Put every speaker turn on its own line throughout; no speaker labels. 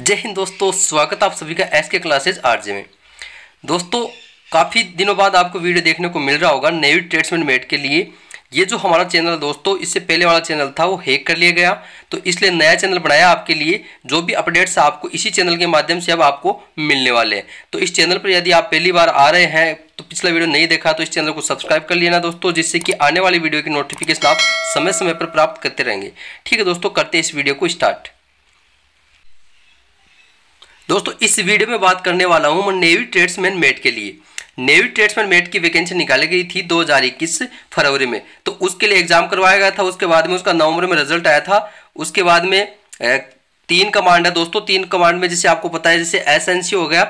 जय हिंद दोस्तों स्वागत आप सभी का एस के क्लासेज आरजे में दोस्तों काफ़ी दिनों बाद आपको वीडियो देखने को मिल रहा होगा नेवी ट्रेड्समैन मेट के लिए ये जो हमारा चैनल है दोस्तों इससे पहले वाला चैनल था वो हैक कर लिया गया तो इसलिए नया चैनल बनाया आपके लिए जो भी अपडेट्स आपको इसी चैनल के माध्यम से अब आपको मिलने वाले हैं तो इस चैनल पर यदि आप पहली बार आ रहे हैं तो पिछला वीडियो नहीं देखा तो इस चैनल को सब्सक्राइब कर लेना दोस्तों जिससे कि आने वाली वीडियो की नोटिफिकेशन आप समय समय पर प्राप्त करते रहेंगे ठीक है दोस्तों करते इस वीडियो को स्टार्ट दोस्तों इस वीडियो में बात करने वाला हूं मैं नेवी ट्रेड्समैन मेट के लिए नेवी ट्रेड्समैन मेट की वैकेंसी निकाली गई थी दो फरवरी में तो उसके लिए एग्जाम करवाया गया था उसके बाद में उसका नवंबर में रिजल्ट आया था उसके बाद में तीन कमांड है दोस्तों तीन कमांड में जैसे आपको पता है जैसे एस हो गया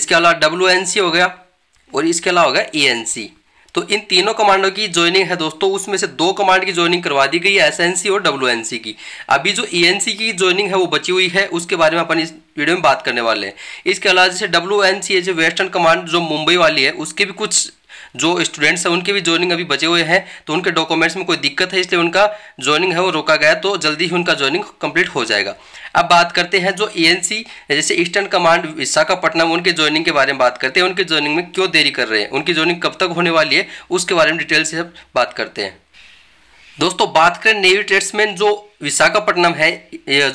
इसके अलावा डब्ल्यू हो गया और इसके अलावा हो गया ई e तो इन तीनों कमांडों की ज्वाइनिंग है दोस्तों उसमें से दो कमांड की ज्वाइनिंग करवा दी गई है सी और सी की अभी जो सी e की ज्वाइनिंग है वो बची हुई है उसके बारे में अपन इस वीडियो में बात करने वाले हैं इसके अलावा जैसे डब्ल्यू एन सी जो वेस्टर्न कमांड जो मुंबई वाली है उसके भी कुछ जो स्टूडेंट्स हैं उनके भी ज्वाइनिंग अभी बचे हुए हैं तो उनके डॉक्यूमेंट्स में कोई दिक्कत है इसलिए उनका ज्वाइनिंग है वो रोका गया तो जल्दी ही उनका ज्वाइनिंग कंप्लीट हो जाएगा अब बात करते हैं जो ए जैसे ईस्टर्न कमांड विशाखापट्टनम उनके ज्वाइनिंग के बारे में बात करते हैं उनकी ज्वाइनिंग में क्यों देरी कर रहे हैं उनकी ज्वाइनिंग कब तक होने वाली है उसके बारे में डिटेल से बात करते हैं दोस्तों बात करें नेवी ट्रेड्समैन जो विशाखापट्टनम है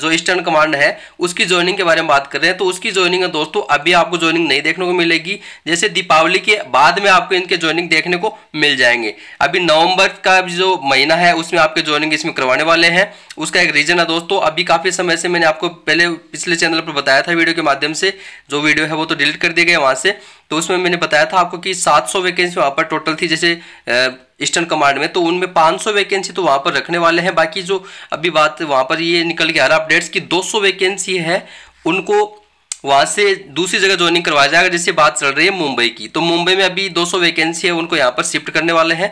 जो ईस्टर्न कमांड है उसकी ज्वाइनिंग के बारे में बात कर रहे हैं तो उसकी ज्वाइनिंग है दोस्तों अभी आपको ज्वाइनिंग नहीं देखने को मिलेगी जैसे दीपावली के बाद में आपको इनके ज्वाइनिंग देखने को मिल जाएंगे अभी नवंबर का जो महीना है उसमें आपके ज्वाइनिंग इसमें करवाने वाले हैं उसका एक रीजन है दोस्तों अभी काफ़ी समय से मैंने आपको पहले पिछले चैनल पर बताया था वीडियो के माध्यम से जो वीडियो है वो तो डिलीट कर दिया गया वहाँ से तो उसमें मैंने बताया था आपको कि 700 वैकेंसी वहाँ पर टोटल थी जैसे ईस्टर्न कमांड में तो उनमें 500 वैकेंसी तो वहाँ पर रखने वाले हैं बाकी जो अभी बात वहाँ पर ये निकल के आ रहा अपडेट्स की 200 वैकेंसी है उनको वहाँ से दूसरी जगह ज्वाइनिंग करवाया जाएगा जिससे बात चल रही है मुंबई की तो मुंबई में अभी 200 वैकेंसी है उनको यहाँ पर शिफ्ट करने वाले हैं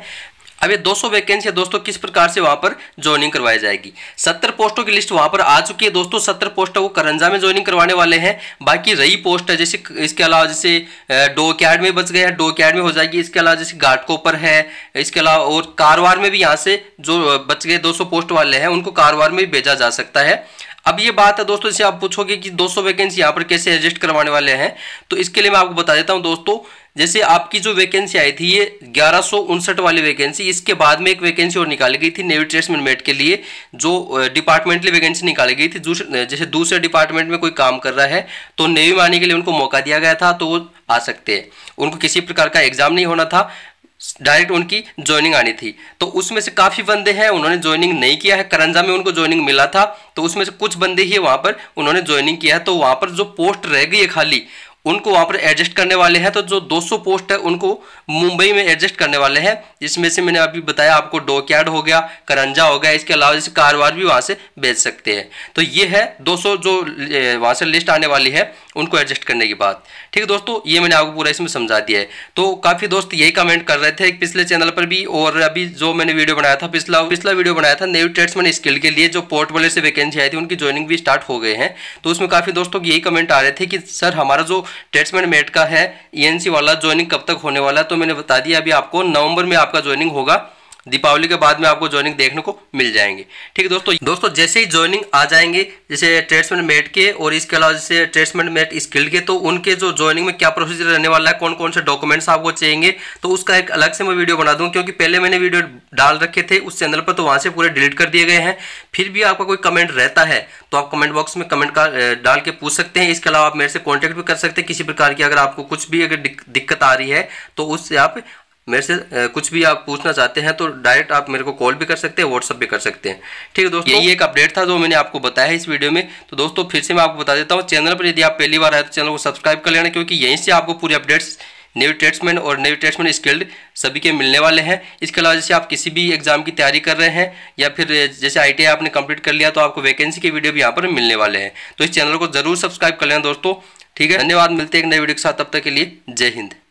अब ये 200 वैकेंसी दोस्तों किस प्रकार से वहां पर ज्वाइनिंग करवाई जाएगी 70 पोस्टों की लिस्ट वहां पर आ चुकी है दोस्तों 70 पोस्ट वो करंजा में ज्वाइनिंग करवाने वाले हैं बाकी रही पोस्ट है जैसे इसके अलावा जैसे डो कैड में बच गए हैं डो कैड में हो जाएगी इसके अलावा जैसे घाटकोपर है इसके अलावा और कारवार में भी यहाँ से जो बच गए दो पोस्ट वाले हैं उनको कारवार में भी भेजा जा सकता है अब ये बात है दोस्तों इसे आप पूछोगे कि 200 वैकेंसी यहाँ पर कैसे एडजस्ट करवाने वाले हैं तो इसके लिए मैं आपको बता देता हूँ दोस्तों जैसे आपकी जो वैकेंसी आई थी ये ग्यारह वाली वैकेंसी इसके बाद में एक वैकेंसी और निकाली गई थी नेवी ट्रेसमेंट मेट के लिए जो डिपार्टमेंटली वैकेंसी निकाली गई थी जैसे दूसरे डिपार्टमेंट में कोई काम कर रहा है तो नेवी में आने के लिए उनको मौका दिया गया था तो वो आ सकते हैं उनको किसी प्रकार का एग्जाम नहीं होना था डायरेक्ट उनकी ज्वाइनिंग आनी थी तो उसमें से काफ़ी बंदे हैं उन्होंने ज्वाइनिंग नहीं किया है करंजा में उनको ज्वाइनिंग मिला था तो उसमें से कुछ बंदे ही वहां पर उन्होंने ज्वाइनिंग किया है तो वहां पर जो पोस्ट रह गई है खाली उनको वहां पर एडजस्ट करने वाले हैं तो जो 200 पोस्ट है उनको मुंबई में एडजस्ट करने वाले हैं जिसमें से मैंने अभी बताया आपको डोकयार्ड हो गया करंजा हो गया इसके अलावा जैसे कारवार भी वहां से बेच सकते हैं तो ये है 200 जो वहां से लिस्ट आने वाली है उनको एडजस्ट करने की बात ठीक है दोस्तों ये मैंने आपको पूरा इसमें समझा दिया है तो काफ़ी दोस्त यही कमेंट कर रहे थे पिछले चैनल पर भी और अभी जो मैंने वीडियो बनाया था पिछला पिछला वीडियो बनाया था न्यू ट्रेड्समैन स्किल के लिए जो पोर्ट वाले से वैकेंसी आई थी उनकी ज्वाइनिंग भी स्टार्ट हो गए हैं तो उसमें काफ़ी दोस्तों यही कमेंट आ रहे थे कि सर हमारा जो ट्रेड्समैन मेट का है ई e वाला ज्वाइनिंग कब तक होने वाला है तो मैंने बता दिया अभी आपको नवंबर में आपका ज्वाइनिंग होगा दीपावली के बाद में आपको ज्वाइनिंग देखने को मिल जाएंगे ठीक है दोस्तों दोस्तों जैसे ही ज्वाइनिंग आ जाएंगे जैसे ट्रेड्समैन मेट के और इसके अलावा जैसे ट्रेड्समैन मेट स्किल्ड के तो उनके जो ज्वाइनिंग में क्या प्रोसीजर रहने वाला है कौन कौन से डॉक्यूमेंट्स आपको चाहिए तो उसका एक अलग से मैं वीडियो बना दूँ क्योंकि पहले मैंने वीडियो डाल रखे थे उस चैनल पर तो वहाँ से पूरे डिलीट कर दिए गए हैं फिर भी आपका कोई कमेंट रहता है तो आप कमेंट बॉक्स में कमेंट का डाल के पूछ सकते हैं इसके अलावा आप मेरे से कॉन्टैक्ट भी कर सकते हैं किसी प्रकार की अगर आपको कुछ भी अगर दिक्कत आ रही है तो उससे आप मेरे से कुछ भी आप पूछना चाहते हैं तो डायरेक्ट आप मेरे को कॉल भी कर सकते हैं व्हाट्सअप भी कर सकते हैं ठीक है दोस्तों यही एक अपडेट था जो मैंने आपको बताया है इस वीडियो में तो दोस्तों फिर से मैं आपको बता देता हूँ चैनल पर यदि आप पहली बार आए तो चैनल को सब्सक्राइब कर लेना क्योंकि यहीं से आपको पूरी अपडेट्स न्यू ट्रेड्समैन और न्यू ट्रेड्समैन स्किल्ड सभी के मिलने वाले हैं इसके अलावा जैसे आप किसी भी एग्जाम की तैयारी कर रहे हैं या फिर जैसे आई आपने कंप्लीट कर लिया तो आपको वैकेंसी की वीडियो भी यहाँ पर मिलने वाले हैं तो इस चैनल को जरूर सब्सक्राइब कर लेना दोस्तों ठीक है धन्यवाद मिलते हैं एक नए वीडियो के साथ तब तक के लिए जय हिंद